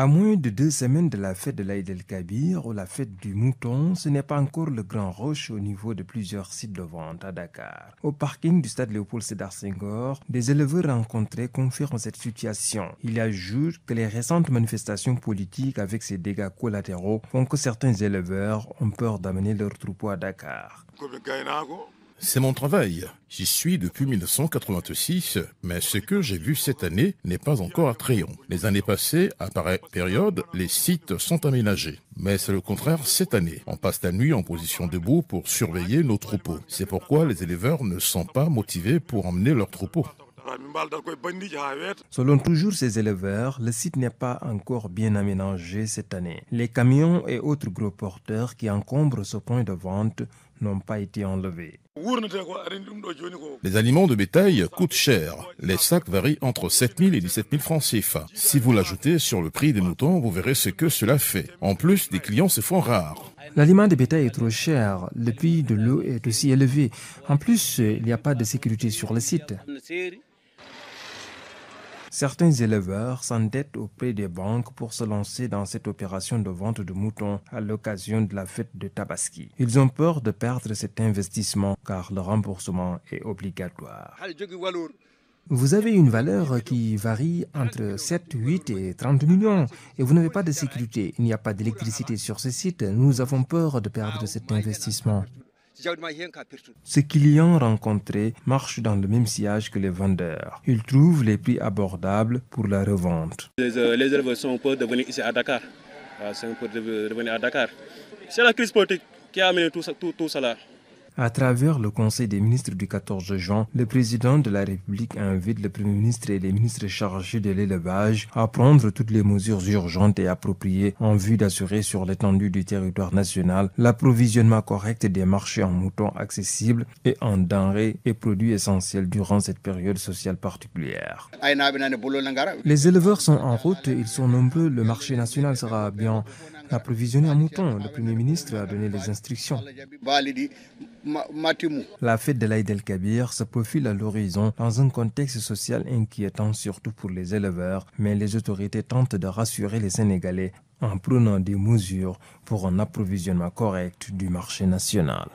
À moins de deux semaines de la fête de l'Aïd el-Kabir ou la fête du mouton, ce n'est pas encore le grand roche au niveau de plusieurs sites de vente à Dakar. Au parking du stade Léopold Sédar Senghor, des éleveurs rencontrés confirment cette situation. Il ajoute que les récentes manifestations politiques avec ses dégâts collatéraux font que certains éleveurs ont peur d'amener leur troupeaux à Dakar. C'est mon travail. J'y suis depuis 1986, mais ce que j'ai vu cette année n'est pas encore attrayant. Les années passées, à pareille période, les sites sont aménagés. Mais c'est le contraire cette année. On passe la nuit en position debout pour surveiller nos troupeaux. C'est pourquoi les éleveurs ne sont pas motivés pour emmener leurs troupeaux. Selon toujours ces éleveurs, le site n'est pas encore bien aménagé cette année. Les camions et autres gros porteurs qui encombrent ce point de vente n'ont pas été enlevés. Les aliments de bétail coûtent cher. Les sacs varient entre 7 000 et 17 000 francs CFA. Si vous l'ajoutez sur le prix des moutons, vous verrez ce que cela fait. En plus, des clients se font rares. L'aliment de bétail est trop cher. Le prix de l'eau est aussi élevé. En plus, il n'y a pas de sécurité sur le site. Certains éleveurs s'endettent auprès des banques pour se lancer dans cette opération de vente de moutons à l'occasion de la fête de Tabaski. Ils ont peur de perdre cet investissement car le remboursement est obligatoire. Vous avez une valeur qui varie entre 7, 8 et 30 millions et vous n'avez pas de sécurité. Il n'y a pas d'électricité sur ce site. Nous avons peur de perdre cet investissement. Ces clients rencontré marchent dans le même sillage que les vendeurs. Ils trouvent les prix abordables pour la revente. Les, euh, les élèves sont pour devenir ici à Dakar. Ah, c'est à Dakar. C'est la crise politique qui a amené tout, tout, tout cela. À travers le Conseil des ministres du 14 juin, le président de la République invite le Premier ministre et les ministres chargés de l'élevage à prendre toutes les mesures urgentes et appropriées en vue d'assurer sur l'étendue du territoire national l'approvisionnement correct des marchés en moutons accessibles et en denrées et produits essentiels durant cette période sociale particulière. Les éleveurs sont en route, ils sont nombreux, le marché national sera bien approvisionné à moutons. Le Premier ministre a donné les instructions. La fête de l'Aïd el-Kabir se profile à l'horizon dans un contexte social inquiétant, surtout pour les éleveurs, mais les autorités tentent de rassurer les Sénégalais en prenant des mesures pour un approvisionnement correct du marché national.